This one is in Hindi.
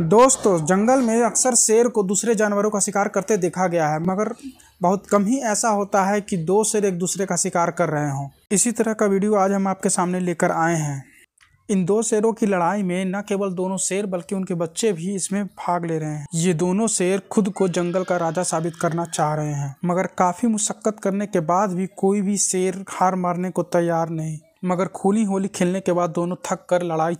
दोस्तों जंगल में अक्सर शेर को दूसरे जानवरों का शिकार करते देखा गया है मगर बहुत कम ही ऐसा होता है कि दो शेर एक दूसरे का शिकार कर रहे हों इसी तरह का वीडियो आज हम आपके सामने लेकर आए हैं इन दो शेरों की लड़ाई में न केवल दोनों शेर बल्कि उनके बच्चे भी इसमें भाग ले रहे हैं ये दोनों शेर खुद को जंगल का राजा साबित करना चाह रहे हैं मगर काफ़ी मुशक्क़त करने के बाद भी कोई भी शेर हार मारने को तैयार नहीं मगर खुली होली खेलने के बाद दोनों थक कर लड़ाई